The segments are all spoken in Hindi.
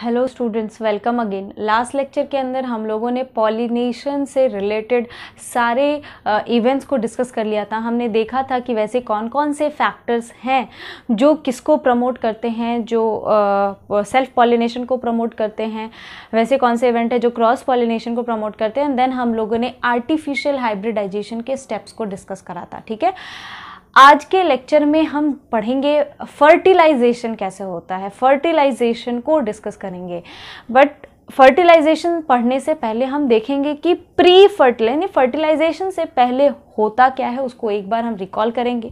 hello students welcome again last lecture के अंदर हम लोगों ने पॉलिनेशन से रिलेटेड सारे इवेंट्स को डिस्कस कर लिया था हमने देखा था कि वैसे कौन कौन से फैक्टर्स हैं जो किसको प्रमोट करते हैं जो सेल्फ uh, पॉलिनेशन को प्रमोट करते हैं वैसे कौन से इवेंट है जो क्रॉस पॉलिनेशन को प्रमोट करते हैं देन हम लोगों ने आर्टिफिशियल हाइब्रिडाइजेशन के स्टेप्स को डिस्कस करा था ठीक है आज के लेक्चर में हम पढ़ेंगे फर्टिलाइजेशन कैसे होता है फर्टिलाइजेशन को डिस्कस करेंगे बट फर्टिलाइजेशन पढ़ने से पहले हम देखेंगे कि प्री फर्टिल यानी फर्टिलाइजेशन से पहले होता क्या है उसको एक बार हम रिकॉल करेंगे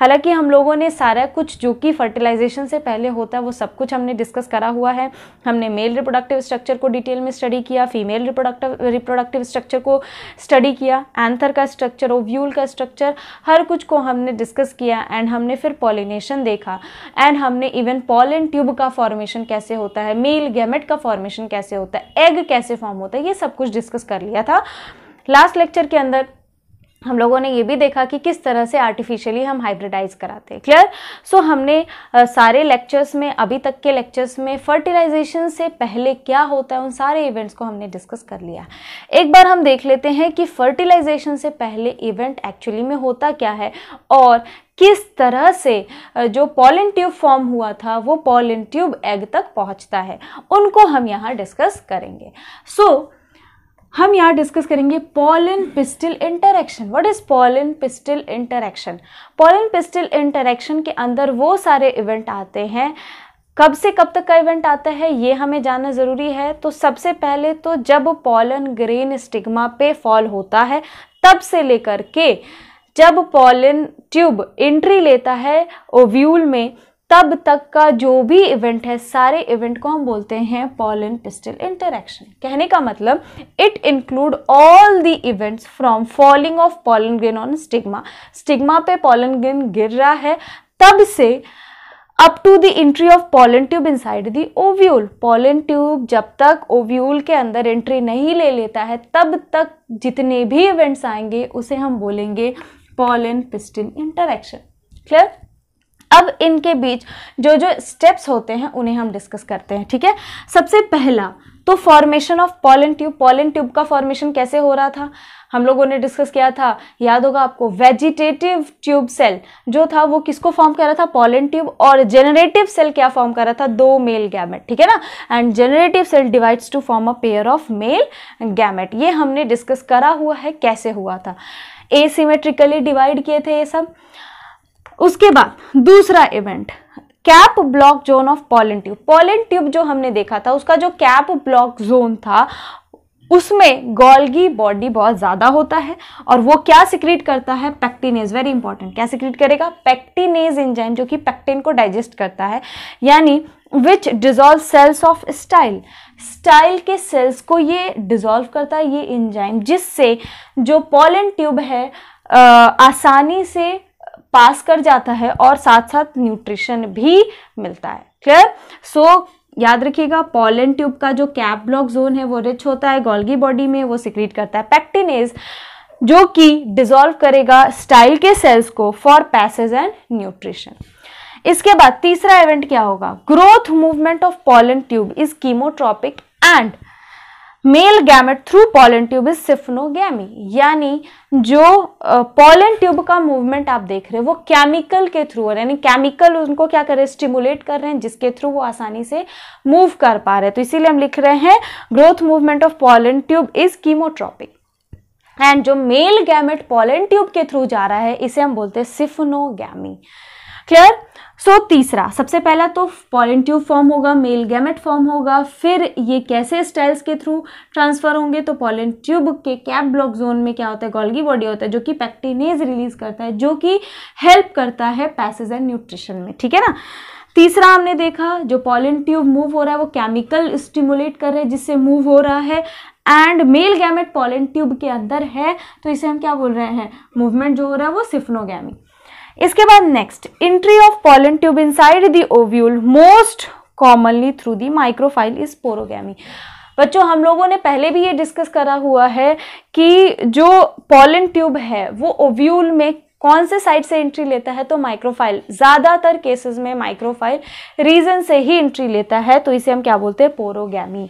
हालांकि हम लोगों ने सारा कुछ जो कि फर्टिलाइजेशन से पहले होता है वो सब कुछ हमने डिस्कस करा हुआ है हमने मेल रिप्रोडक्टिव स्ट्रक्चर को डिटेल में स्टडी किया फीमेल रिप्रोडक्टिव रिप्रोडक्टिव स्ट्रक्चर को स्टडी किया एंथर का स्ट्रक्चर ओव्यूल का स्ट्रक्चर हर कुछ को हमने डिस्कस किया एंड हमने फिर पॉलिनेशन देखा एंड हमने इवन पॉलन ट्यूब का फॉर्मेशन कैसे होता है मेल गैमेट का फॉर्मेशन कैसे होता है एग कैसे फॉर्म होता है ये सब कुछ डिस्कस कर लिया था लास्ट लेक्चर के अंदर हम लोगों ने ये भी देखा कि किस तरह से आर्टिफिशियली हम हाइब्रिडाइज कराते हैं क्लियर सो हमने आ, सारे लेक्चर्स में अभी तक के लेक्चर्स में फर्टिलाइजेशन से पहले क्या होता है उन सारे इवेंट्स को हमने डिस्कस कर लिया एक बार हम देख लेते हैं कि फर्टिलाइजेशन से पहले इवेंट एक्चुअली में होता क्या है और किस तरह से जो पॉलिन ट्यूब फॉर्म हुआ था वो पॉलिन ट्यूब एग तक पहुँचता है उनको हम यहाँ डिस्कस करेंगे सो so, हम यहाँ डिस्कस करेंगे pollen pistil interaction what is pollen pistil interaction pollen pistil interaction के अंदर वो सारे इवेंट आते हैं कब से कब तक का इवेंट आता है ये हमें जानना ज़रूरी है तो सबसे पहले तो जब पॉलन ग्रेन स्टिग्मा पे फॉल होता है तब से लेकर के जब पॉलन ट्यूब एंट्री लेता है ओव्यूल में तब तक का जो भी इवेंट है सारे इवेंट को हम बोलते हैं पॉलन पिस्टल इंटरेक्शन कहने का मतलब it include all the events from falling of pollen grain on stigma stigma पे पॉलन ग्रेन गिर रहा है तब से up to the entry of pollen tube inside the ovule pollen tube जब तक ओव्यूल के अंदर एंट्री नहीं ले लेता है तब तक जितने भी इवेंट्स आएंगे उसे हम बोलेंगे पॉलन पिस्टल इंटरेक्शन क्लियर अब इनके बीच जो जो स्टेप्स होते हैं उन्हें हम डिस्कस करते हैं ठीक है सबसे पहला तो formation of pollen tube pollen tube का फॉर्मेशन कैसे हो रहा था हम लोगों ने डिस्कस किया था याद होगा आपको वेजिटेटिव ट्यूब सेल जो था वो किसको फॉर्म कर रहा था पॉलन ट्यूब और जेनरेटिव सेल क्या फॉर्म कर रहा था दो मेल गैमेट ठीक है ना and generative cell divides to form a pair of male gamete ये हमने डिस्कस करा हुआ है कैसे हुआ था एसीमेट्रिकली डिवाइड किए थे ये सब उसके बाद दूसरा event cap block zone of pollen tube pollen tube जो हमने देखा था उसका जो कैप ब्लॉक जोन था उसमें गोल्गी बॉडी बहुत ज़्यादा होता है और वो क्या सिक्रीट करता है पैक्टिनेज वेरी इंपॉर्टेंट क्या सिक्रीट करेगा पैक्टिनेज इंजाइम जो कि पैक्टिन को डाइजेस्ट करता है यानी which dissolve cells of style style के सेल्स को ये डिजॉल्व करता है ये इंजाइम जिससे जो पॉलन ट्यूब है आ, आसानी से पास कर जाता है और साथ साथ न्यूट्रिशन भी मिलता है क्लियर सो so, याद रखिएगा पॉलन ट्यूब का जो कैप ब्लॉक जोन है वो रिच होता है गोल्गी बॉडी में वो सिक्रीट करता है पैक्टिनेज जो कि डिजोल्व करेगा स्टाइल के सेल्स को फॉर पैसेज एंड न्यूट्रिशन इसके बाद तीसरा इवेंट क्या होगा growth movement of pollen tube is chemotropic and male gamete through pollen tube is siphonogamy यानी जो पॉलन ट्यूब का मूवमेंट आप देख रहे हो वो केमिकल के थ्रू है यानी केमिकल उनको क्या कर रहे हैं स्टिमुलेट कर रहे हैं जिसके थ्रू वो आसानी से मूव कर पा रहे हैं तो इसीलिए हम लिख रहे हैं growth movement of pollen tube is chemotropic and जो मेल गैमेट पॉलन ट्यूब के थ्रू जा रहा है इसे हम बोलते हैं सिफनोगैमी क्लियर सो so, तीसरा सबसे पहला तो पॉलिन ट्यूब फॉर्म होगा मेल गैमेट फॉर्म होगा फिर ये कैसे स्टाइल्स के थ्रू ट्रांसफर होंगे तो पॉलिन ट्यूब के कैप ब्लॉक जोन में क्या होता है गोल्गी बॉडी होता है जो कि पैक्टिनेज रिलीज करता है जो कि हेल्प करता है पैसेज एंड न्यूट्रिशन में ठीक है ना तीसरा हमने देखा जो पॉलिन ट्यूब मूव हो रहा है वो केमिकल स्टिमुलेट कर रहे हैं जिससे मूव हो रहा है and male gamete pollen tube के अंदर है तो इसे हम क्या बोल रहे हैं मूवमेंट जो हो रहा है वो सिफ्नोगैमिक इसके बाद next entry of pollen tube inside the ovule most commonly through the micropyle is porogamy बच्चों हम लोगों ने पहले भी ये डिस्कस करा हुआ है कि जो पॉलन ट्यूब है वो ओव्यूल में कौन से साइड से एंट्री लेता है तो माइक्रोफाइल ज़्यादातर केसेस में माइक्रोफाइल रीजन से ही एंट्री लेता है तो इसे हम क्या बोलते हैं पोरोगैमी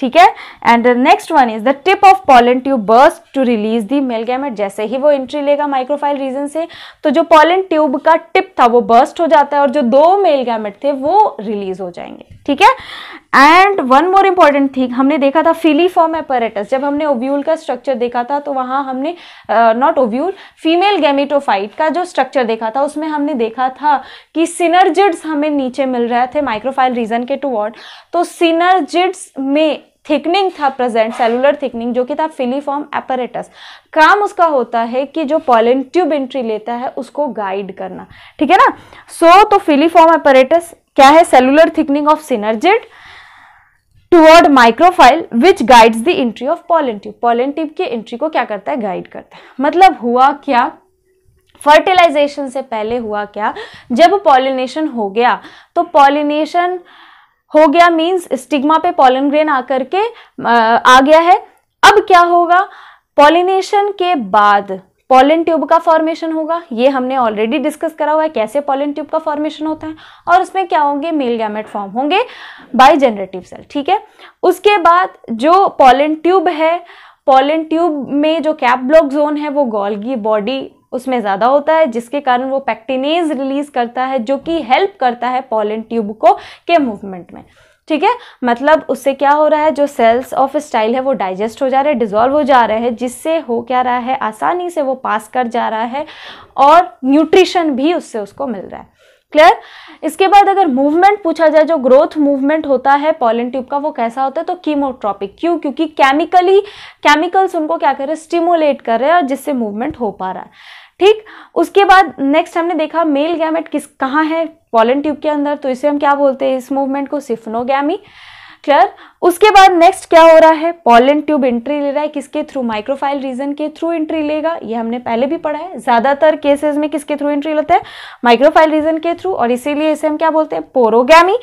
ठीक है and next one is the tip of pollen tube burst to release the male gamete जैसे ही वो एंट्री लेगा माइक्रोफाइल रीजन से तो जो पॉलन ट्यूब का टिप था वो बर्स्ट हो जाता है और जो दो मेल गैमेट थे वो रिलीज हो जाएंगे ठीक है and one more important thing हमने देखा था फिलीफॉर्म एपरेटस जब हमने ओव्यूल का स्ट्रक्चर देखा था तो वहाँ हमने नॉट ओव्यूल फीमेल गैमेटोफाइट का जो स्ट्रक्चर देखा था उसमें हमने देखा था कि सिनर्जिड्स हमें नीचे मिल रहे थे माइक्रोफाइल रीजन के टुवर्ड तो सिनर्जिड्स में थिकनिंग था प्रेजेंट सेलुलर थिकनिंग जो कि था फिलीफॉर्म एपरेटस काम उसका होता है कि जो पॉलन ट्यूब एंट्री लेता है उसको गाइड करना ठीक है ना सो so, तो फिलीफॉर्म एपरेटस क्या है cellular thickening of synergid toward micropyle which guides the entry of pollen tube tube की एंट्री को क्या करता है गाइड करता है मतलब हुआ क्या फर्टिलाइजेशन से पहले हुआ क्या जब पॉलिनेशन हो गया तो पॉलिनेशन हो गया मीन्स स्टिग्मा पे पॉलन ग्रेन आकर के आ गया है अब क्या होगा पॉलिनेशन के बाद पॉलन ट्यूब का फॉर्मेशन होगा ये हमने ऑलरेडी डिस्कस करा हुआ है कैसे पॉलन ट्यूब का फॉर्मेशन होता है और उसमें क्या होंगे मेल गैमेट फॉर्म होंगे बाई जनरेटिव सेल ठीक है उसके बाद जो पॉलन ट्यूब है पॉलन ट्यूब में जो कैप ब्लॉक जोन है वो गोल्गी बॉडी उसमें ज़्यादा होता है जिसके कारण वो पैक्टिनेज रिलीज करता है जो कि हेल्प करता है पॉलन ट्यूब को के मूवमेंट में ठीक है मतलब उससे क्या हो रहा है जो सेल्स ऑफ स्टाइल है वो डाइजेस्ट हो जा रहे हैं डिजॉल्व हो जा रहे हैं जिससे हो क्या रहा है आसानी से वो पास कर जा रहा है और न्यूट्रिशन भी उससे उसको मिल रहा है क्लियर इसके बाद अगर मूवमेंट पूछा जाए जो ग्रोथ मूवमेंट होता है पॉलन ट्यूब का वो कैसा होता है तो कीमोट्रॉपिक क्यों क्योंकि केमिकली केमिकल्स उनको क्या कर रहे हैं स्टिमुलेट कर रहे हैं और जिससे मूवमेंट हो पा रहा है ठीक उसके बाद नेक्स्ट हमने देखा मेल गैमेट किस कहाँ है पॉलन ट्यूब के अंदर तो इसे हम क्या बोलते हैं इस मूवमेंट को सिफनोगैमी क्लियर उसके बाद नेक्स्ट क्या हो रहा है पॉलन ट्यूब एंट्री ले रहा है किसके थ्रू माइक्रोफाइल रीजन के थ्रू एंट्री लेगा ये हमने पहले भी पढ़ा है ज्यादातर केसेस में किसके थ्रू एंट्री लेते हैं माइक्रोफाइल रीजन के थ्रू और इसीलिए इसे हम क्या बोलते हैं पोरोगैमी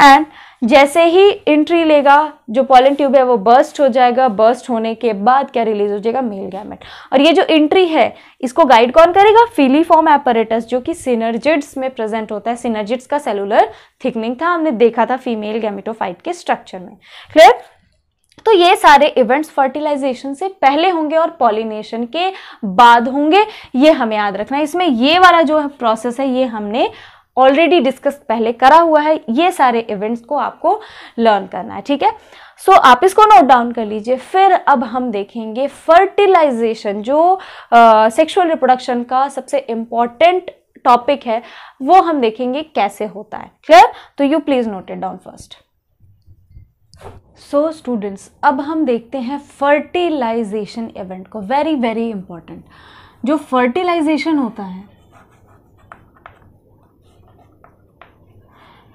एंड जैसे ही एंट्री लेगा जो पॉलन ट्यूब है वो बर्स्ट हो जाएगा बर्स्ट होने के बाद क्या रिलीज हो जाएगा मेल गैमेट और ये जो एंट्री है इसको गाइड कौन करेगा फॉर्म एपरेटस जो कि सिनर्जिड्स में प्रेजेंट होता है सिनर्जिड्स का सेलुलर थिकनिंग था हमने देखा था फीमेल गैमेटोफाइट के स्ट्रक्चर में क्लियर तो ये सारे इवेंट्स फर्टिलाइजेशन से पहले होंगे और पॉलिनेशन के बाद होंगे ये हमें याद रखना है इसमें ये वाला जो प्रोसेस है ये हमने ऑलरेडी डिस्कस पहले करा हुआ है ये सारे इवेंट्स को आपको लर्न करना है ठीक है सो so, आप इसको नोट डाउन कर लीजिए फिर अब हम देखेंगे फर्टिलाइजेशन जो सेक्सुअल uh, रिप्रोडक्शन का सबसे इम्पॉर्टेंट टॉपिक है वो हम देखेंगे कैसे होता है क्लियर तो you please note it down first so students अब हम देखते हैं फर्टिलाइजेशन इवेंट को वेरी वेरी इंपॉर्टेंट जो फर्टिलाइजेशन होता है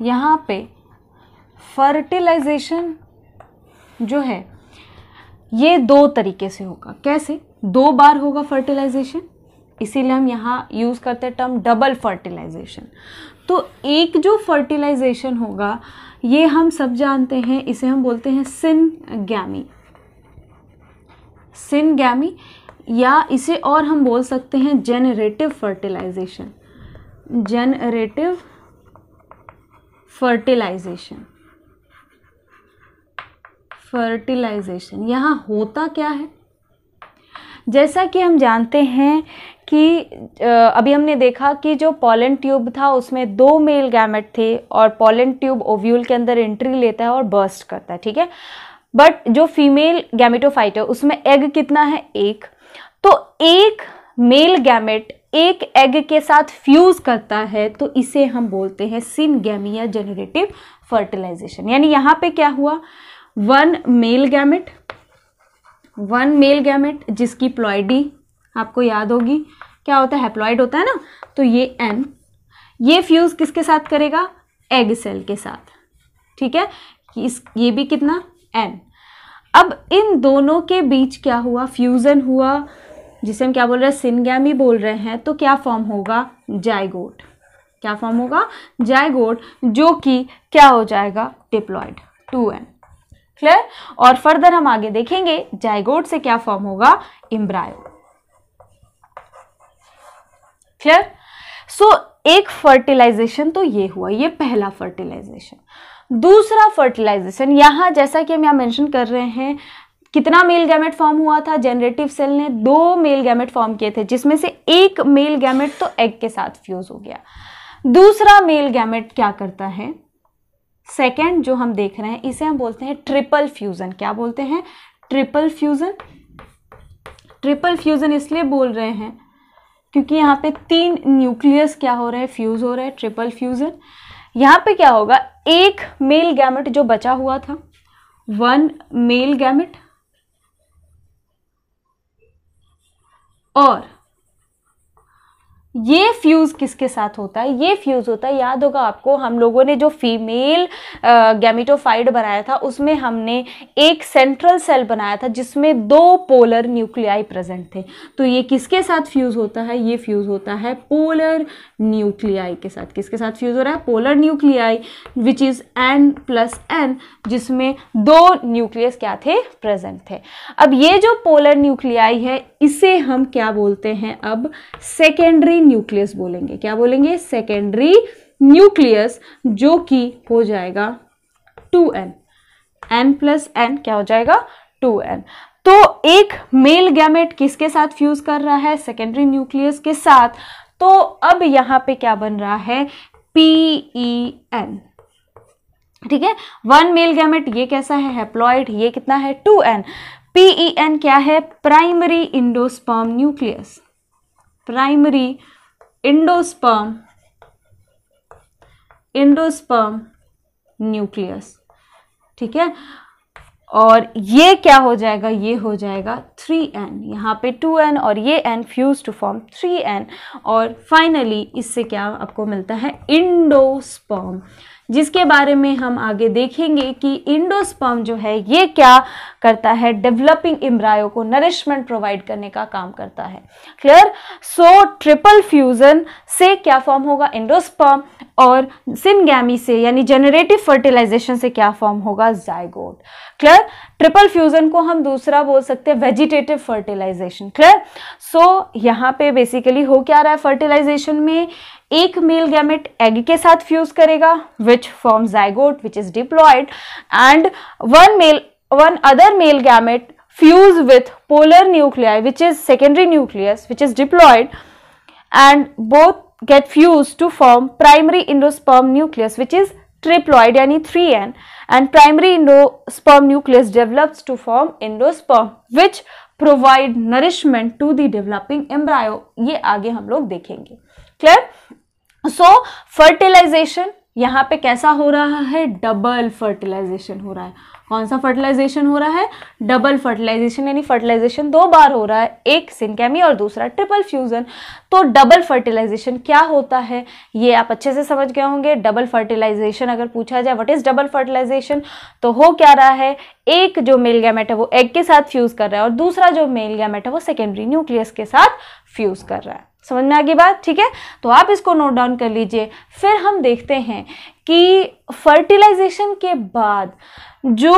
यहाँ पे फर्टिलाइजेशन जो है ये दो तरीके से होगा कैसे दो बार होगा फर्टिलाइजेशन इसीलिए हम यहाँ यूज़ करते हैं टर्म डबल फर्टिलाइजेशन तो एक जो फर्टिलाइजेशन होगा ये हम सब जानते हैं इसे हम बोलते हैं सिन गैमी सिन गैमी या इसे और हम बोल सकते हैं generative fertilization generative fertilization fertilization यहाँ होता क्या है जैसा कि हम जानते हैं कि अभी हमने देखा कि जो पॉलन ट्यूब था उसमें दो मेल गैमेट थे और पॉलन ट्यूब ओव्यूल के अंदर एंट्री लेता है और बर्स्ट करता है ठीक है बट जो फीमेल गैमेटोफाइट है उसमें एग कितना है एक तो एक मेल गैमेट एक एग के साथ फ्यूज़ करता है तो इसे हम बोलते हैं गैमिया जनरेटिव फर्टिलाइजेशन यानी यहाँ पे क्या हुआ one male gamete one male gamete जिसकी प्लॉयडी आपको याद होगी क्या होता है हैप्लॉयड होता है ना तो ये एन ये फ्यूज़ किसके साथ करेगा एग सेल के साथ ठीक है इस ये भी कितना एन अब इन दोनों के बीच क्या हुआ फ्यूज़न हुआ जिसे हम क्या बोल रहे हैं सिनगैमी बोल रहे हैं तो क्या फॉर्म होगा जायगोट क्या फॉर्म होगा जायगोट जो कि क्या हो जाएगा डिप्लॉयड टू एन क्लियर और फर्दर हम आगे देखेंगे जायगोट से क्या फॉर्म होगा इम्ब्रायो क्लियर सो so, एक फर्टिलाइजेशन तो ये हुआ ये पहला फर्टिलाइजेशन दूसरा फर्टिलाइजेशन यहां जैसा कि हम यहां मेंशन कर रहे हैं कितना मेल गैमेट फॉर्म हुआ था जेनरेटिव सेल ने दो मेल गैमेट फॉर्म किए थे जिसमें से एक मेल गैमेट तो एग के साथ फ्यूज हो गया दूसरा मेल गैमेट क्या करता है सेकेंड जो हम देख रहे हैं इसे हम बोलते हैं ट्रिपल फ्यूजन क्या बोलते हैं ट्रिपल फ्यूजन ट्रिपल फ्यूजन इसलिए बोल रहे हैं क्योंकि यहाँ पे तीन न्यूक्लियस क्या हो रहे हैं फ्यूज हो रहे हैं ट्रिपल फ्यूजन यहाँ पे क्या होगा एक मेल गैमेट जो बचा हुआ था वन मेल गैमेट or ये फ्यूज़ किसके साथ होता है ये फ्यूज़ होता है याद होगा आपको हम लोगों ने जो फीमेल गैमिटोफाइड बनाया था उसमें हमने एक सेंट्रल सेल बनाया था जिसमें दो पोलर न्यूक्लियाई प्रेजेंट थे तो ये किसके साथ फ्यूज़ होता है ये फ्यूज़ होता है पोलर न्यूक्लियाई के साथ किसके साथ फ्यूज़ हो रहा है polar nuclei which is n plus n जिसमें दो न्यूक्लियस क्या थे प्रेजेंट थे अब ये जो पोलर न्यूक्लियाई है इसे हम क्या बोलते हैं अब सेकेंडरी न्यूक्लियस बोलेंगे क्या बोलेंगे सेकेंडरी न्यूक्लियस जो कि हो जाएगा 2n N N plus N क्या हो जाएगा 2n तो एक मेल गैमेट किसके साथ फ्यूज कर रहा है सेकेंडरी न्यूक्लियस के साथ तो अब यहां पे क्या बन रहा है पीई e ठीक है वन मेल गैमेट ये कैसा है हेप्लॉइड ये कितना है 2n एन पीई क्या है primary endosperm nucleus primary endosperm endosperm nucleus ठीक है और ये क्या हो जाएगा ये हो जाएगा थ्री एन यहाँ पे टू एन और ये n fuse to form three n और फाइनली इससे क्या आपको मिलता है इंडोस्पर्म जिसके बारे में हम आगे देखेंगे कि इंडोस्पर्म जो है ये क्या करता है डेवलपिंग इम्ब्रायो को नरिशमेंट प्रोवाइड करने का काम करता है क्लियर सो ट्रिपल फ्यूज़न से क्या फॉर्म होगा इंडोस्पर्म और सिनगैमी से यानी जनरेटिव फर्टिलाइजेशन से क्या फॉर्म होगा जायगोड क्लियर ट्रिपल फ्यूजन को हम दूसरा बोल सकते हैं वेजिटेटिव फर्टिलाइजेशन क्लियर सो यहाँ पे बेसिकली हो क्या रहा है फर्टिलाइजेशन में एक मेल गैमेट एग के साथ फ्यूज करेगा which form zygote which is diploid and one male one other male gamete fuse with polar nuclei which is secondary nucleus which is diploid and both get fuse to form primary endosperm nucleus which is triploid यानी three n and primary endosperm nucleus develops to form endosperm which provide nourishment to the developing embryo ये आगे हम लोग देखेंगे क्लियर सो फर्टिलाइजेशन यहाँ पे कैसा हो रहा है डबल फर्टिलाइजेशन हो रहा है कौन सा फर्टिलाइजेशन हो रहा है डबल फर्टिलाइजेशन यानी फर्टिलाइजेशन दो बार हो रहा है एक सिंकेमी और दूसरा ट्रिपल फ्यूज़न तो डबल फर्टिलाइजेशन क्या होता है ये आप अच्छे से समझ गए होंगे डबल फर्टिलाइजेशन अगर पूछा जाए व्हाट इज़ डबल फर्टिलाइजेशन तो हो क्या रहा है एक जो मेल गैमेट है वो एग के साथ फ्यूज़ कर रहा है और दूसरा जो मेल गैमेट है वो सेकेंडरी न्यूक्लियस के साथ फ्यूज़ कर रहा है समझ में आ गई बात ठीक है तो आप इसको नोट डाउन कर लीजिए फिर हम देखते हैं कि फर्टिलाइजेशन के बाद जो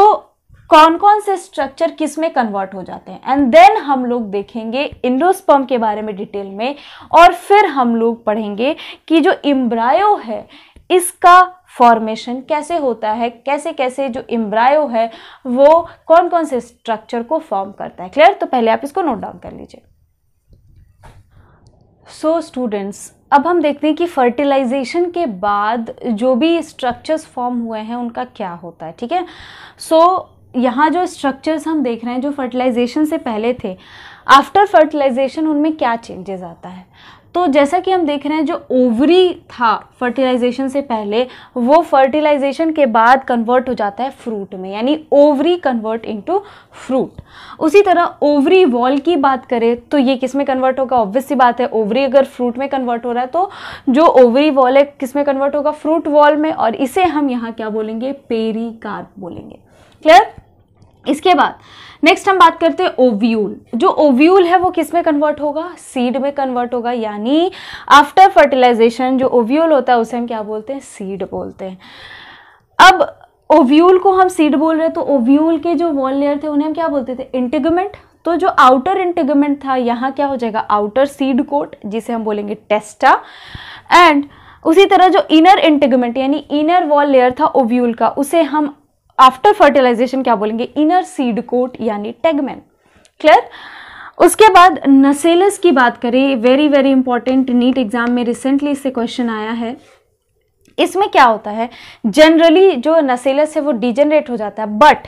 कौन कौन से स्ट्रक्चर किस में कन्वर्ट हो जाते हैं एंड देन हम लोग देखेंगे इंडोस्पर्म के बारे में डिटेल में और फिर हम लोग पढ़ेंगे कि जो इम्ब्रायो है इसका फॉर्मेशन कैसे होता है कैसे कैसे जो इम्ब्रायो है वो कौन कौन से स्ट्रक्चर को फॉर्म करता है क्लियर तो पहले आप इसको नोट डाउन कर लीजिए सो स्टूडेंट्स अब हम देखते हैं कि फर्टिलाइजेशन के बाद जो भी स्ट्रक्चर्स फॉर्म हुए हैं उनका क्या होता है ठीक है सो यहाँ जो स्ट्रक्चर्स हम देख रहे हैं जो फर्टिलाइजेशन से पहले थे आफ्टर फर्टिलाइजेशन उनमें क्या चेंजेस आता है तो जैसा कि हम देख रहे हैं जो ओवरी था फर्टिलाइजेशन से पहले वो फर्टिलाइजेशन के बाद कन्वर्ट हो जाता है फ्रूट में यानी ओवरी कन्वर्ट इनटू फ्रूट उसी तरह ओवरी वॉल की बात करें तो ये किस में कन्वर्ट होगा ऑब्वियस सी बात है ओवरी अगर फ्रूट में कन्वर्ट हो रहा है तो जो ओवरी वॉल है किस में कन्वर्ट होगा फ्रूट वॉल में और इसे हम यहाँ क्या बोलेंगे पेरी बोलेंगे क्लियर इसके बाद नेक्स्ट हम बात करते हैं ओव्यूल जो ओव्यूल है वो किस में कन्वर्ट होगा सीड में कन्वर्ट होगा यानी आफ्टर फर्टिलाइजेशन जो ओव्यूल होता है उसे हम क्या बोलते हैं सीड बोलते हैं अब ओव्यूल को हम सीड बोल रहे हैं तो ओव्यूल के जो वॉल लेयर थे उन्हें हम क्या बोलते थे इंटिगमेंट तो जो आउटर इंटिगमेंट था यहाँ क्या हो जाएगा आउटर सीड कोट जिसे हम बोलेंगे टेस्टा एंड उसी तरह जो इनर इंटिगमेंट यानी इनर वॉल लेयर था ओव्यूल का उसे हम आफ्टर फर्टिलाइजेशन क्या बोलेंगे इनर सीड कोट यानी टेगमेन क्लियर उसके बाद नसेलस की बात करें very very important NEET exam में रिसेंटली इससे क्वेश्चन आया है इसमें क्या होता है जनरली जो नसेलस है वो डिजेनरेट हो जाता है but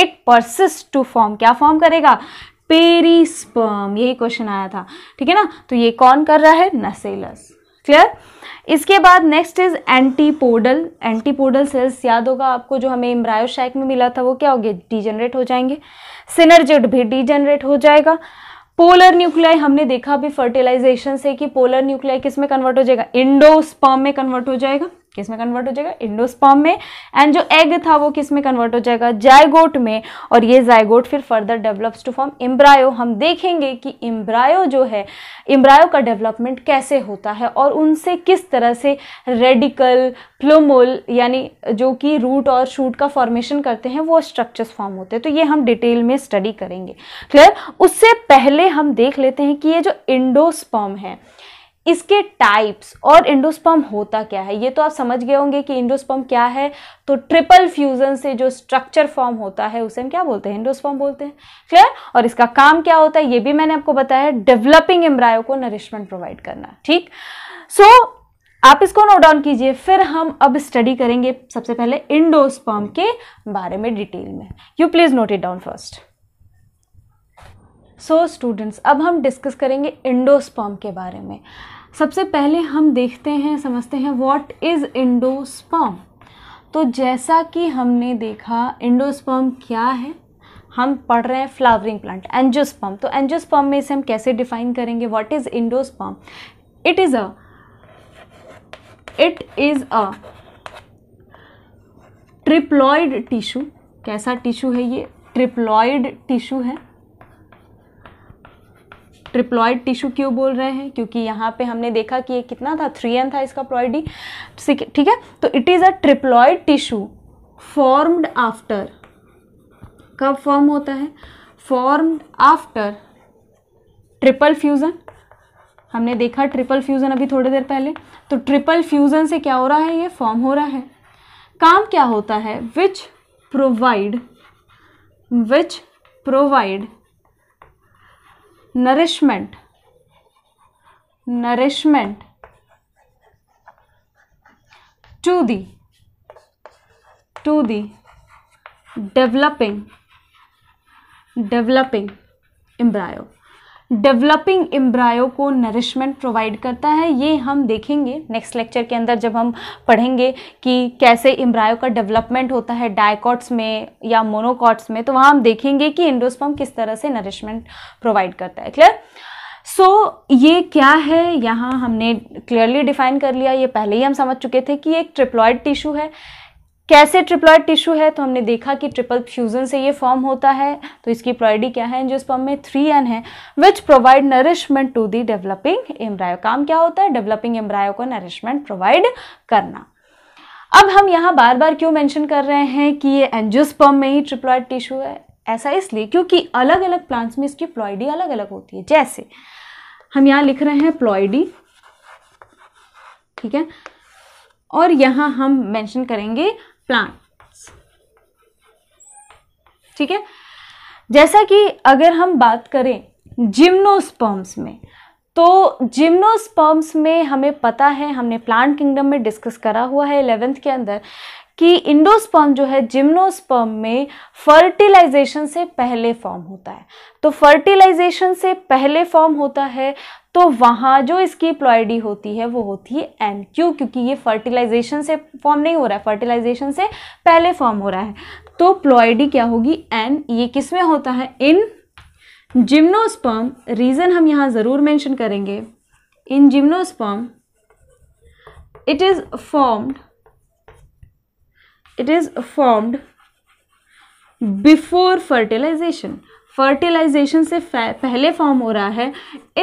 it persist to form क्या फॉर्म करेगा स्पर्म यही क्वेश्चन आया था ठीक है ना तो ये कौन कर रहा है नसेलस क्लियर इसके बाद next is antipodal antipodal cells याद होगा आपको जो हमें इम्ब्रायोशैक में मिला था वो क्या हो गया डिजेनरेट हो जाएंगे सिनर्जिड भी डिजेनरेट हो जाएगा पोलर न्यूक्लियाई हमने देखा अभी फर्टिलाइजेशन से कि पोलर न्यूक्लियाई किस में कन्वर्ट हो जाएगा इंडोस्पर्म में कन्वर्ट हो जाएगा किस में कन्वर्ट हो जाएगा इंडोस्पॉम में एंड जो एग था वो किस में कन्वर्ट हो जाएगा जायगोट में और ये जायगोट फिर further develops to form embryo हम देखेंगे कि इम्ब्रायो जो है इम्ब्रायो का डेवलपमेंट कैसे होता है और उनसे किस तरह से रेडिकल प्लोमोल यानी जो कि रूट और शूट का फॉर्मेशन करते हैं वो स्ट्रक्चर्स फॉर्म होते हैं तो ये हम डिटेल में स्टडी करेंगे क्लियर उससे पहले हम देख लेते हैं कि ये जो इंडोस्पॉम है इसके टाइप्स और इंडोस्पर्म होता क्या है ये तो आप समझ गए होंगे कि इंडोस्पर्म क्या है तो ट्रिपल फ्यूजन से जो स्ट्रक्चर फॉर्म होता है उसे हम क्या बोलते हैं इंडोस्पर्म बोलते हैं क्लियर और इसका काम क्या होता है ये भी मैंने आपको बताया डेवलपिंग एम्ब्रायो को नरिशमेंट प्रोवाइड करना ठीक सो so, आप इसको नोट डाउन कीजिए फिर हम अब स्टडी करेंगे सबसे पहले इंडोस्पर्म के बारे में डिटेल में you please note it down first so students अब हम डिस्कस करेंगे इंडोस्पर्म के बारे में सबसे पहले हम देखते हैं समझते हैं व्हाट इज़ इंडोस्पर्म तो जैसा कि हमने देखा इंडोस्पर्म क्या है हम पढ़ रहे हैं फ्लावरिंग प्लांट एंजियोस्पर्म तो एंजियोस्पर्म में इसे हम कैसे डिफाइन करेंगे what is endosperm it is a it is a triploid tissue कैसा टिश्यू है ये ट्रिप्लॉयड टिश्यू है ट्रिप्लॉयड टिश्यू क्यों बोल रहे हैं क्योंकि यहाँ पे हमने देखा कि ये कितना था थ्री एन था इसका प्लॉयडी ठीक है तो it is a triploid tissue formed after कब फॉर्म होता है फॉर्म्ड आफ्टर ट्रिपल फ्यूज़न हमने देखा ट्रिपल फ्यूज़न अभी थोड़ी देर पहले तो ट्रिपल फ्यूज़न से क्या हो रहा है ये फॉर्म हो रहा है काम क्या होता है which provide which provide nourishment nourishment to the to the developing developing embryo developing embryo को नरिशमेंट प्रोवाइड करता है ये हम देखेंगे नेक्स्ट लेक्चर के अंदर जब हम पढ़ेंगे कि कैसे एम्ब्रायो का डेवलपमेंट होता है डायकॉट्स में या मोनोकॉट्स में तो वहाँ हम देखेंगे कि इंडोस्पम किस तरह से नरिशमेंट प्रोवाइड करता है क्लियर सो so, ये क्या है यहाँ हमने क्लियरली डिफाइन कर लिया ये पहले ही हम समझ चुके थे कि एक ट्रिप्लॉयड टिश्यू है कैसे ट्रिप्लॉयड टिश्यू है तो हमने देखा कि ट्रिपल फ्यूजन से ये फॉर्म होता है तो इसकी प्रायोरिटी क्या है एंजियोस्पर्म में थ्री एन है which provide nourishment to the developing embryo काम क्या होता है डेवलपिंग एम्ब्रायो को नरिशमेंट प्रोवाइड करना अब हम यहाँ बार बार क्यों मेंशन कर रहे हैं कि ये एंजियोस्पर्म में ही ट्रिप्लॉयड टिश्यू है ऐसा इसलिए क्योंकि अलग अलग प्लांट्स में इसकी प्लॉयडी अलग अलग होती है जैसे हम यहाँ लिख रहे हैं प्लॉयडी ठीक है और यहाँ हम मेंशन करेंगे प्लांट्स ठीक है जैसा कि अगर हम बात करें जिम्नोस्पर्म्स में तो जिम्नोस्पर्म्स में हमें पता है हमने प्लांट किंगडम में डिस्कस करा हुआ है इलेवेंथ के अंदर कि इंडोस्पर्म जो है जिम्नोस्पर्म में फर्टिलाइजेशन से पहले फॉर्म होता है तो फर्टिलाइजेशन से पहले फॉर्म होता है तो वहाँ जो इसकी प्लॉयडी होती है वो होती है एम क्यू क्योंकि ये फर्टिलाइजेशन से फॉर्म नहीं हो रहा है फर्टिलाइजेशन से पहले फॉर्म हो रहा है तो प्लॉयडी क्या होगी एन ये किस में होता है इन जिम्नोस्पर्म रीज़न हम यहाँ ज़रूर मेंशन करेंगे in gymnosperm it is formed it is formed before fertilisation fertilisation से पहले फॉर्म हो रहा है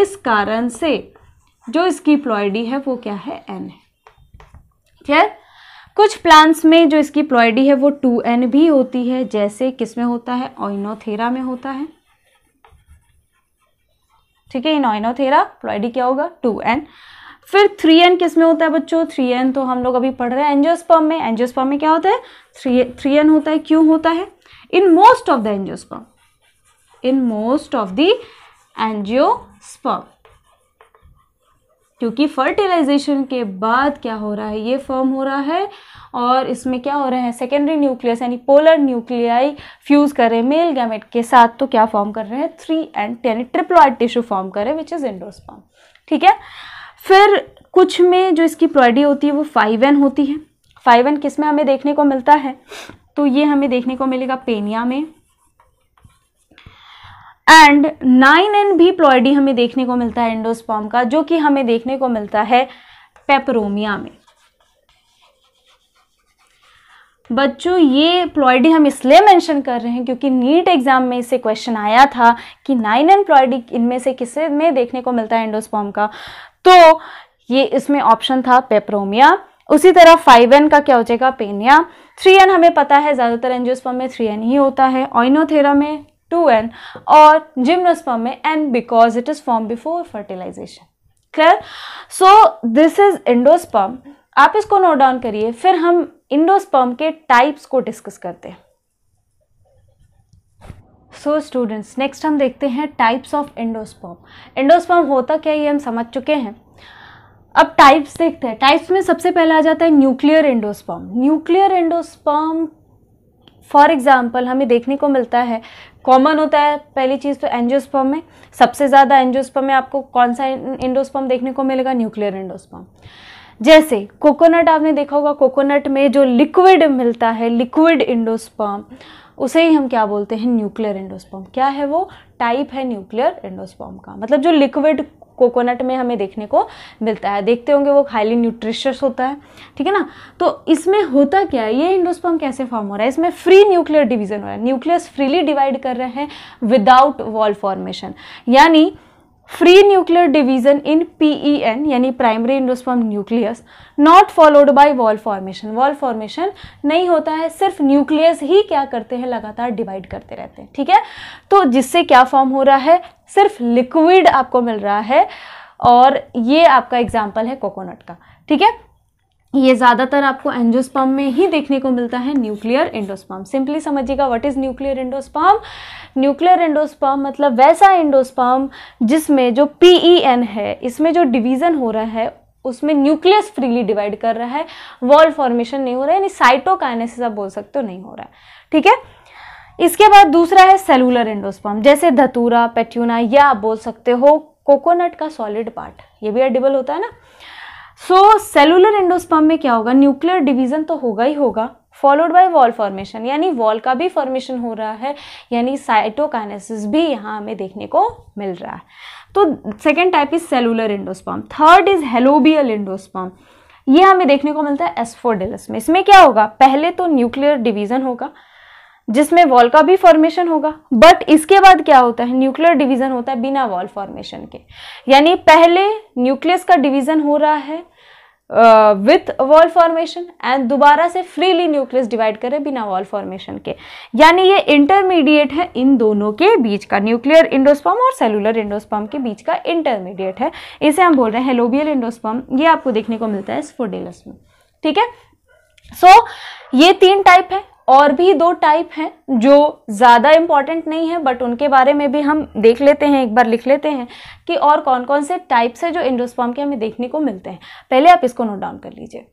इस कारण से जो इसकी प्लॉयडी है वो क्या है एन है खैर कुछ प्लांट्स में जो इसकी प्लॉयडी है वो टू एन भी होती है जैसे किस में होता है ऑइनोथेरा में होता है ठीक है इन ऑइनोथेरा प्लॉयडी क्या होगा टू एन फिर थ्री एन किस में होता है बच्चों थ्री एन तो हम लोग अभी पढ़ रहे हैं एंजियोस्पर्म में एंजियोस्पर्म में क्या होता है थ्री थ्री एन होता है क्यों होता है in most of the angiosperm in most of the angiosperm क्योंकि फर्टिलाइजेशन के बाद क्या हो रहा है ये फॉर्म हो रहा है और इसमें क्या हो रहे हैं सेकेंडरी न्यूक्लियस यानी पोलर न्यूक्लियाई फ्यूज कर रहे हैं मेल गैमेट के साथ तो क्या फॉर्म कर रहे हैं थ्री एंड यानी ट्रिप्लॉइड टिश्यू फॉर्म कर रहे हैं विच इज़ इंडोस्पर्म ठीक है फिर कुछ में जो इसकी प्लॉइडी होती है वो फाइव एन होती है फाइव एन किस में हमें देखने को मिलता है तो ये हमें देखने को मिलेगा पेनिया में एंड नाइन एन भी प्लॉयडी हमें देखने को मिलता है एंडोस्पॉम का जो कि हमें देखने को मिलता है पेपरोमिया में बच्चों ये प्लॉयडी हम इसलिए मेंशन कर रहे हैं क्योंकि नीट एग्जाम में इसे क्वेश्चन आया था कि नाइन एन प्लॉयडी इनमें से किसे में देखने को मिलता है एंडोस्पॉम का तो ये इसमें ऑप्शन था पेपरोमिया उसी तरह फाइव एन का क्या हो जाएगा पेनिया थ्री एन हमें पता है ज़्यादातर एनजियोस्पम में थ्री एन ही होता है ऑइनोथेरा में टू एन और जिम्नोस्पर्म में n because it is form before fertilisation clear so this is endosperm आप इसको नोट डाउन करिए फिर हम इंडोस्पर्म के टाइप्स को डिस्कस करते हैं सो स्टूडेंट्स नेक्स्ट हम देखते हैं टाइप्स ऑफ इंडोस्पर्म इंडोस्पर्म होता क्या ये हम समझ चुके हैं अब टाइप्स देखते हैं टाइप्स में सबसे पहला आ जाता है nuclear endosperm nuclear endosperm for example हमें देखने को मिलता है कॉमन होता है पहली चीज़ तो एनजियोस्पर्म में सबसे ज़्यादा एनजियोस्पर्म में आपको कौन सा इंडोस्पर्म देखने को मिलेगा न्यूक्लियर इंडोस्पर्म जैसे कोकोनट आपने देखा होगा कोकोनट में जो लिक्विड मिलता है लिक्विड इंडोस्पर्म उसे ही हम क्या बोलते हैं न्यूक्लियर इंडोस्पर्म क्या है वो टाइप है न्यूक्लियर इंडोस्पर्म का मतलब जो लिक्विड कोकोनट में हमें देखने को मिलता है देखते होंगे वो हाईली न्यूट्रिशस होता है ठीक है ना तो इसमें होता क्या है ये इंडोस्पर्म कैसे फॉर्म हो रहा है इसमें फ्री न्यूक्लियर डिवीजन हो रहा है न्यूक्लियस फ्रीली डिवाइड कर रहे हैं विदाउट वॉल फॉर्मेशन यानी free nuclear division in PE N यानी primary endosperm nucleus not followed by wall formation wall formation नहीं होता है सिर्फ न्यूक्लियस ही क्या करते हैं लगातार डिवाइड करते रहते हैं ठीक है तो जिससे क्या फॉर्म हो रहा है सिर्फ लिक्विड आपको मिल रहा है और ये आपका एग्जाम्पल है कोकोनट का ठीक है ये ज़्यादातर आपको एंजियोस्पर्म में ही देखने को मिलता है न्यूक्लियर एंडोस्पर्म सिंपली समझिएगा what is nuclear endosperm nuclear endosperm मतलब वैसा एंडोस्पर्म जिसमें जो पी e है इसमें जो डिवीज़न हो रहा है उसमें न्यूक्लियस फ्रीली डिवाइड कर रहा है वॉल फॉर्मेशन नहीं हो रहा है यानी साइटोकाइनेसिस आप बोल सकते हो नहीं हो रहा है ठीक है इसके बाद दूसरा है सेलुलर एंडोस्पर्म जैसे धतूरा पेट्यूना या आप बोल सकते हो कोकोनट का सॉलिड पार्ट ये भी एडिबल होता है ना सो सेलुलर एंडोस्पम में क्या होगा न्यूक्लियर डिवीजन तो होगा ही होगा फॉलोड बाय वॉल फॉर्मेशन यानी वॉल का भी फॉर्मेशन हो रहा है यानी साइटोकाइनेसिस भी यहाँ हमें देखने को मिल रहा है तो second type is cellular endosperm third is helobial endosperm ये हमें देखने को मिलता है एस्फोडिलस में इसमें क्या होगा पहले तो न्यूक्लियर डिवीजन होगा जिसमें वॉल का भी फॉर्मेशन होगा बट इसके बाद क्या होता है न्यूक्लियर डिवीजन होता है बिना वॉल फॉर्मेशन के यानी पहले न्यूक्लियस का डिवीजन हो रहा है विथ वॉल फॉर्मेशन एंड दोबारा से फ्रीली न्यूक्लियस डिवाइड करें बिना वॉल फॉर्मेशन के यानी ये इंटरमीडिएट है इन दोनों के बीच का न्यूक्लियर इंडोस्पम और सेलुलर इंडोस्पम के बीच का इंटरमीडिएट है इसे हम बोल रहे हैं हेलोबियल इंडोस्पम ये आपको देखने को मिलता है स्फोडेलस में ठीक है सो so, ये तीन टाइप है और भी दो टाइप हैं जो ज़्यादा इम्पॉर्टेंट नहीं है बट उनके बारे में भी हम देख लेते हैं एक बार लिख लेते हैं कि और कौन कौन से टाइप्स हैं जो इंडोस्पॉम के हमें देखने को मिलते हैं पहले आप इसको नोट डाउन कर लीजिए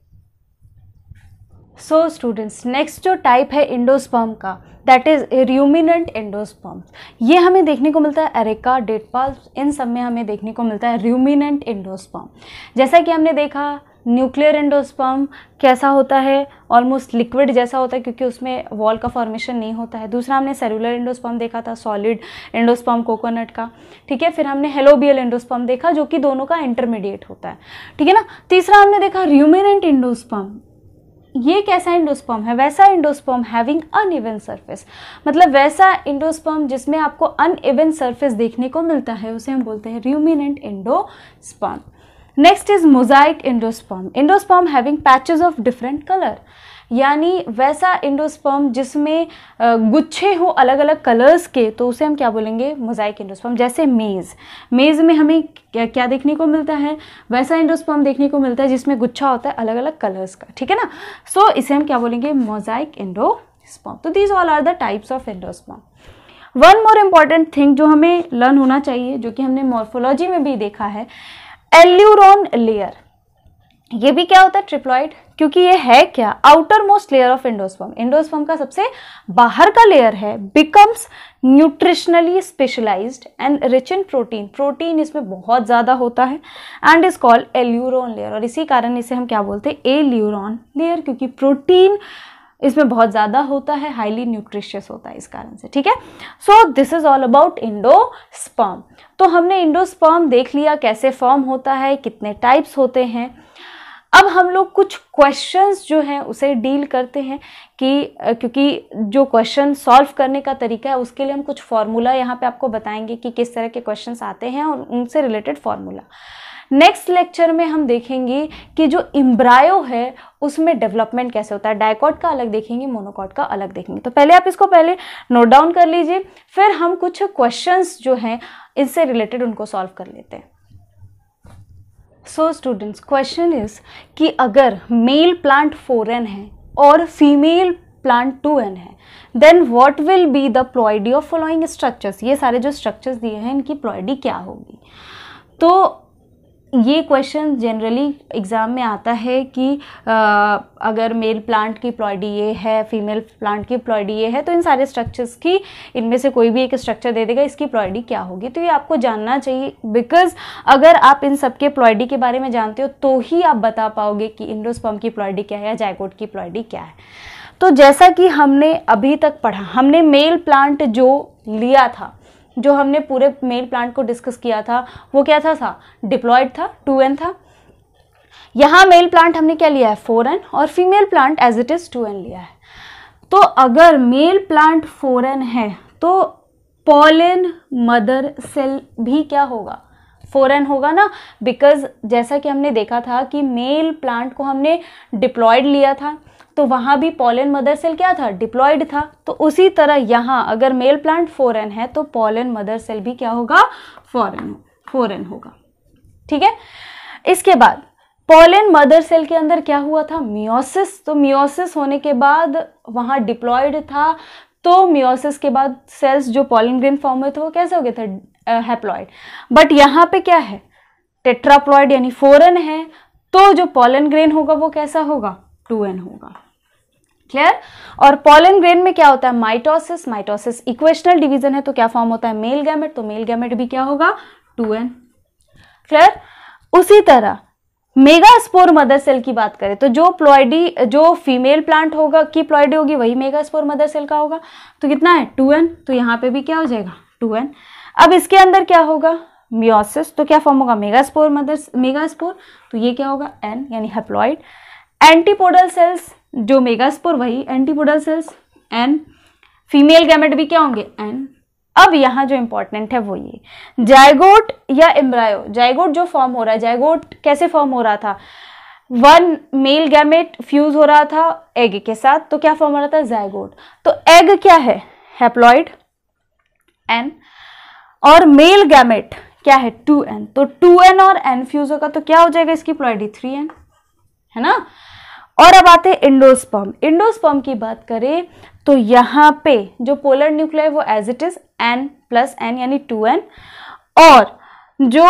सो स्टूडेंट्स नेक्स्ट जो टाइप है इंडोस्पॉम का दैट इज़ र्यूमिनेंट इंडोस्पॉम ये हमें देखने को मिलता है अरेका डेटपाल इन सब में हमें देखने को मिलता है र्यूमिनेंट इंडोस्पॉम जैसा कि हमने देखा न्यूक्लियर एंडोस्पर्म कैसा होता है ऑलमोस्ट लिक्विड जैसा होता है क्योंकि उसमें वॉल का फॉर्मेशन नहीं होता है दूसरा हमने सेलुलर एंडोस्पर्म देखा था सॉलिड एंडोस्पर्म कोकोनट का ठीक है फिर हमने हेलोबियल एंडोस्पर्म देखा जो कि दोनों का इंटरमीडिएट होता है ठीक है ना तीसरा हमने देखा र्यूमिनेंट इंडोस्पम ये कैसा इंडोस्पर्म है वैसा endosperm having uneven surface मतलब वैसा इंडोस्पर्म जिसमें आपको अन इवन सर्फेस देखने को मिलता है उसे हम बोलते हैं ruminate endosperm next is mosaic endosperm endosperm having patches of different colour यानी वैसा इंडोस्पर्म जिसमें गुच्छे हो अलग अलग कलर्स के तो उसे हम क्या बोलेंगे मोजाइक इंडोस्पर्म जैसे मेज़ मेज़ में हमें क्या, क्या देखने को मिलता है वैसा इंडोस्पर्म देखने को मिलता है जिसमें गुच्छा होता है अलग अलग कलर्स का ठीक है ना सो so, इसे हम क्या बोलेंगे मोजाइक इंडोस्पर्म तो these all are the types of endosperm one more important thing जो हमें लर्न होना चाहिए जो कि हमने मॉर्फोलॉजी में भी देखा है एल्यूरोन लेयर ये भी क्या होता है ट्रिप्लॉइड क्योंकि ये है क्या outermost layer of endosperm endosperm का सबसे बाहर का लेयर है becomes nutritionally specialised and rich in protein protein इसमें बहुत ज़्यादा होता है and is called aleurone layer और इसी कारण इसे हम क्या बोलते हैं एल्यूरोन लेयर क्योंकि प्रोटीन इसमें बहुत ज़्यादा होता है हाईली न्यूट्रिशियस होता है इस कारण से ठीक है so this is all about endosperm तो हमने इंडो स्पर्म देख लिया कैसे फॉर्म होता है कितने टाइप्स होते हैं अब हम लोग कुछ क्वेश्चंस जो हैं उसे डील करते हैं कि क्योंकि जो क्वेश्चन सॉल्व करने का तरीका है उसके लिए हम कुछ फार्मूला यहाँ पे आपको बताएंगे कि किस तरह के क्वेश्चंस आते हैं और उनसे रिलेटेड फार्मूला नेक्स्ट लेक्चर में हम देखेंगे कि जो इम्ब्रायो है उसमें डेवलपमेंट कैसे होता है डायकॉट का अलग देखेंगे मोनोकॉट का अलग देखेंगे तो पहले आप इसको पहले नोट डाउन कर लीजिए फिर हम कुछ क्वेश्चंस जो हैं इससे रिलेटेड उनको सॉल्व कर लेते हैं सो स्टूडेंट्स क्वेश्चन इज कि अगर मेल प्लांट फोर है और फीमेल प्लांट टू एन है then what will be the ploidy of following structures ये सारे जो स्ट्रक्चर्स दिए हैं इनकी प्लॉयडी क्या होगी तो ये क्वेश्चन जनरली एग्ज़ाम में आता है कि आ, अगर मेल प्लांट की प्लॉइडी ये है फीमेल प्लांट की प्लॉयडी ये है तो इन सारे स्ट्रक्चर्स की इनमें से कोई भी एक स्ट्रक्चर दे देगा इसकी प्लॉयडी क्या होगी तो ये आपको जानना चाहिए बिकॉज अगर आप इन सब के प्लॉइडी के बारे में जानते हो तो ही आप बता पाओगे कि इंडोस्पम की प्लॉयडी क्या है या जैकोट की प्लॉयडी क्या है तो जैसा कि हमने अभी तक पढ़ा हमने मेल प्लांट जो लिया था जो हमने पूरे मेल प्लांट को डिस्कस किया था वो क्या था सा डिप्लॉयड था टू एन था यहाँ मेल प्लांट हमने क्या लिया है फोर एन और female plant as it is two n लिया है तो अगर मेल प्लांट फोर एन है तो पॉलिन मदर सेल भी क्या होगा फोर एन होगा ना बिकॉज जैसा कि हमने देखा था कि मेल प्लांट को हमने डिप्लॉयड लिया था तो वहाँ भी पॉलन मदर सेल क्या था डिप्लॉयड था तो उसी तरह यहाँ अगर मेल प्लांट फॉरन है तो पॉलन मदर सेल भी क्या होगा फॉरन फॉरन होगा ठीक है इसके बाद पॉलन मदर सेल के अंदर क्या हुआ था मियोसिस तो मियोसिस होने के बाद वहाँ डिप्लॉयड था तो मियोसिस के बाद सेल्स जो पॉलन ग्रीन फॉर्म में थे वो कैसे हो गए थे हैप्लॉयड बट यहाँ पे क्या है टेट्राप्लॉयड यानी फोरन है तो जो पॉलन ग्रेन होगा वो कैसा होगा टू एन होगा क्लियर और पॉलन ग्रेन में क्या होता है माइटोसिस माइटोसिस इक्वेशनल डिवीजन है तो क्या फॉर्म होता है मेल गैमेट तो मेल गैमेट भी क्या होगा टू एन क्लियर उसी तरह मेगा स्पोर मदर सेल की बात करें तो जो प्लॉयडी जो फीमेल प्लांट होगा की प्लॉयडी होगी वही मेगा स्पोर मदर सेल का होगा तो कितना है टू एन तो यहां पे भी क्या हो जाएगा टू एन अब इसके अंदर क्या होगा मियोसिस तो क्या फॉर्म होगा megaspore mother megaspore तो ये क्या होगा एन यानी हेप्लॉइड एंटीपोडल सेल्स जो मेगास्पोर वही antipodal cells and female gamete भी क्या होंगे एंड अब यहाँ जो इम्पोर्टेंट है वो ये जायगोट या एम्ब्रायो जायगोट जो फॉर्म हो रहा है जायगोट कैसे फॉर्म हो रहा था वन मेल गैमेट फ्यूज हो रहा था एग के साथ तो क्या फॉर्म हो रहा था जायगोट तो एग क्या है हैप्लॉइड एन और मेल गैमेट क्या है टू एन तो टू एन और एन फ्यूज होगा तो क्या हो जाएगा इसकी प्लॉइडी थ्री एन है ना और अब आते हैं इंडोस्पर्म इंडोस्पर्म की बात करें तो यहाँ पे जो पोलर न्यूक्लियर वो as it is n plus n यानी टू एन और जो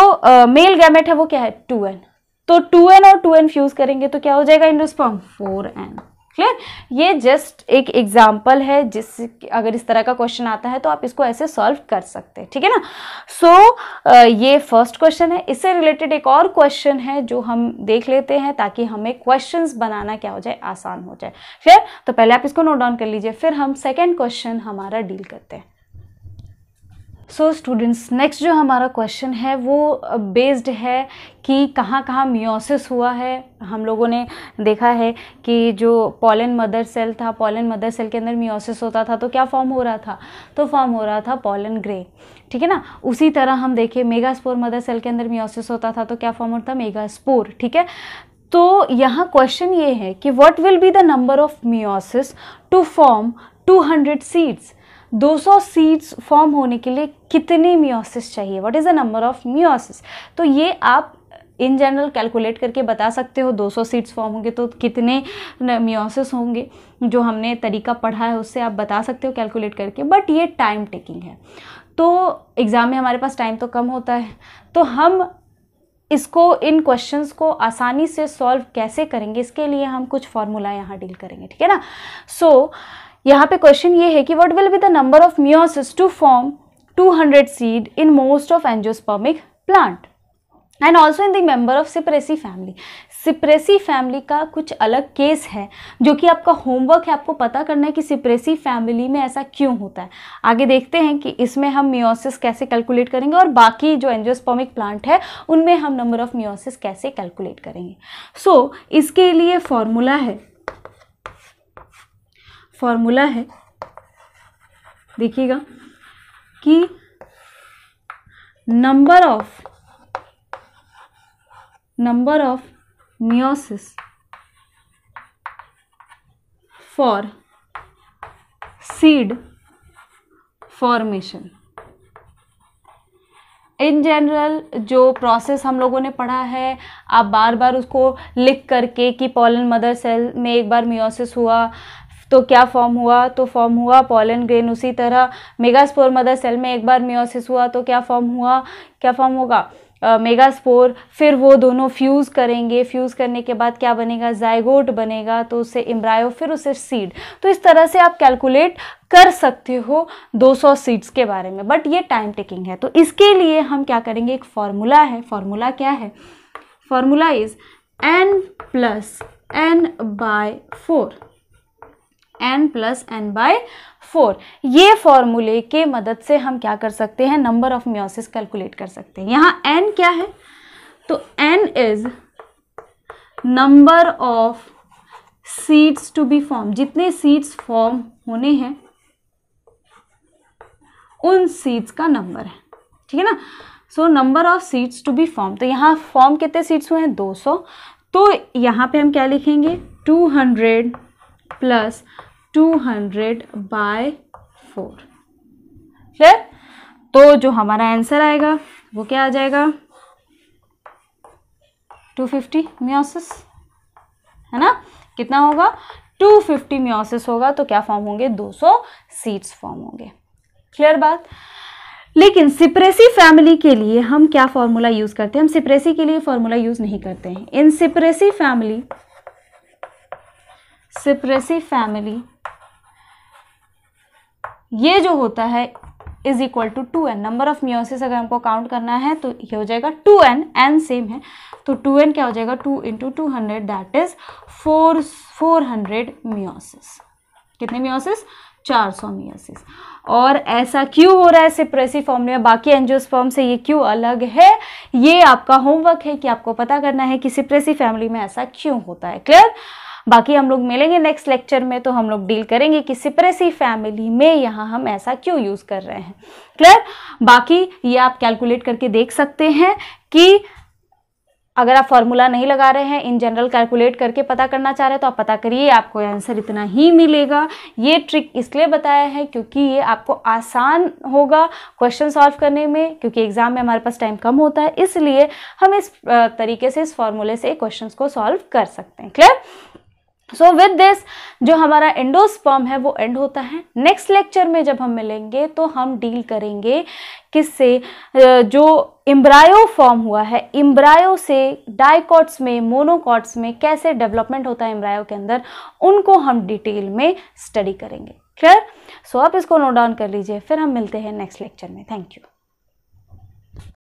मेल uh, गैमेट है वो क्या है टू एन तो टू एन और टू एन फ्यूज करेंगे तो क्या हो जाएगा इंडोस्पर्म फोर एन क्लियर ये जस्ट एक एग्जाम्पल है जिस अगर इस तरह का क्वेश्चन आता है तो आप इसको ऐसे सॉल्व कर सकते हैं ठीक है ना सो so, ये फर्स्ट क्वेश्चन है इससे रिलेटेड एक और क्वेश्चन है जो हम देख लेते हैं ताकि हमें क्वेश्चंस बनाना क्या हो जाए आसान हो जाए क्लियर तो पहले आप इसको नोट डाउन कर लीजिए फिर हम सेकेंड क्वेश्चन हमारा डील करते हैं सो स्टूडेंट्स नेक्स्ट जो हमारा क्वेश्चन है वो बेस्ड uh, है कि कहाँ कहाँ मियोसिस हुआ है हम लोगों ने देखा है कि जो पॉलन मदर सेल था पॉलन मदर सेल के अंदर मियोसिस होता था तो क्या फॉर्म हो रहा था तो फॉर्म हो रहा था पॉलन ग्रे ठीक है ना उसी तरह हम देखें मेगास्पोर मदर सेल के अंदर मियोसिस होता था तो क्या फॉर्म होता था मेगास्पोर ठीक है तो यहाँ क्वेश्चन ये है कि what will be the number of meiosis to form two hundred seeds 200 seeds form होने के लिए कितने म्योसिस चाहिए what is the number of meiosis तो ये आप इन जनरल कैलकुलेट करके बता सकते हो 200 सीड्स फॉर्म होंगे तो कितने म्योसिस होंगे जो हमने तरीका पढ़ा है उससे आप बता सकते हो कैलकुलेट करके बट ये टाइम टेकिंग है तो एग्ज़ाम में हमारे पास टाइम तो कम होता है तो हम इसको इन क्वेश्चंस को आसानी से सॉल्व कैसे करेंगे इसके लिए हम कुछ फार्मूला यहाँ डील करेंगे ठीक है ना सो so, यहाँ पे क्वेश्चन ये है कि what will be the number of meiosis to form 200 seed in most of angiospermic plant and also in the member of Cupressaceae family Cupressaceae family का कुछ अलग केस है जो कि आपका होमवर्क है आपको पता करना है कि सिप्रेसी फैमिली में ऐसा क्यों होता है आगे देखते हैं कि इसमें हम मियोसिस कैसे कैलकुलेट करेंगे और बाकी जो एंजियोस्पॉमिक प्लांट है उनमें हम नंबर ऑफ मियोसिस कैसे कैलकुलेट करेंगे सो so, इसके लिए फॉर्मूला है फॉर्मूला है देखिएगा कि number of number of meiosis for seed formation in general जो प्रोसेस हम लोगों ने पढ़ा है आप बार बार उसको लिख करके कि पॉलन मदर सेल में एक बार मियोसिस हुआ तो क्या फॉर्म हुआ तो फॉर्म हुआ पॉलन ग्रेन उसी तरह मेगास्पोर मदर सेल में एक बार मियोसिस हुआ तो क्या फॉर्म हुआ क्या फॉर्म होगा मेगास्पोर फिर वो दोनों फ्यूज़ करेंगे फ्यूज़ करने के बाद क्या बनेगा जायगोट बनेगा तो उससे इम्ब्रायो फिर उससे सीड तो इस तरह से आप कैलकुलेट कर सकते हो 200 सीड्स के बारे में बट ये टाइम टेकिंग है तो इसके लिए हम क्या करेंगे एक फॉर्मूला है फॉर्मूला क्या है formula is n plus n by four n plus n by four ये फॉर्मूले के मदद से हम क्या कर सकते हैं नंबर ऑफ म्योसिस कैलकुलेट कर सकते हैं यहाँ एन क्या है तो n is number of seeds to be form जितने सीड्स फॉर्म होने हैं उन सीड्स का नंबर है ठीक है ना so number of seeds to be form तो यहाँ फॉर्म कितने सीड्स हुए हैं 200 तो यहाँ पे हम क्या लिखेंगे 200 plus two hundred by four clear तो जो हमारा आंसर आएगा वो क्या आ जाएगा टू फिफ्टी म्योसिस है ना कितना होगा टू फिफ्टी म्योसिस होगा तो क्या फॉर्म होंगे दो सौ सीट्स फॉर्म होंगे क्लियर बात लेकिन सिप्रेसी फैमिली के लिए हम क्या फॉर्मूला यूज़ करते हैं हम सिप्रेसी के लिए फॉर्मूला यूज़ नहीं करते हैं इन सिप्रेसी फैमिली सिप्रेसी फैमिली ये जो होता है is equal to two n number of meiosis अगर हमको काउंट करना है तो ये हो जाएगा टू एन एन सेम है तो टू एन क्या हो जाएगा two into two hundred that is four four hundred meiosis कितने मियोसिस चार सौ मियोसिस और ऐसा क्यों हो रहा है सिप्रेसी फॉर्म में बाकी फॉर्म से ये क्यों अलग है ये आपका होमवर्क है कि आपको पता करना है कि सिप्रेसी फैमिली में ऐसा क्यों होता है क्लियर बाकी हम लोग मिलेंगे नेक्स्ट लेक्चर में तो हम लोग डील करेंगे कि सिपरेसी फैमिली में यहाँ हम ऐसा क्यों यूज़ कर रहे हैं क्लियर बाकी ये आप कैलकुलेट करके देख सकते हैं कि अगर आप फॉर्मूला नहीं लगा रहे हैं इन जनरल कैलकुलेट करके पता करना चाह रहे हैं तो आप पता करिए आपको आंसर इतना ही मिलेगा ये ट्रिक इसलिए बताया है क्योंकि ये आपको आसान होगा क्वेश्चन सॉल्व करने में क्योंकि एग्ज़ाम में हमारे पास टाइम कम होता है इसलिए हम इस तरीके से इस फॉर्मूले से क्वेश्चन को सॉल्व कर सकते हैं क्लियर सो विद दिस जो हमारा एंडोस्पर्म है वो एंड होता है नेक्स्ट लेक्चर में जब हम मिलेंगे तो हम डील करेंगे किससे जो इम्ब्रायो फॉर्म हुआ है इम्ब्रायो से डाइकॉट्स में मोनोकॉट्स में कैसे डेवलपमेंट होता है इम्ब्रायो के अंदर उनको हम डिटेल में स्टडी करेंगे क्लियर सो so, आप इसको नोट डाउन कर लीजिए फिर हम मिलते हैं नेक्स्ट लेक्चर में थैंक यू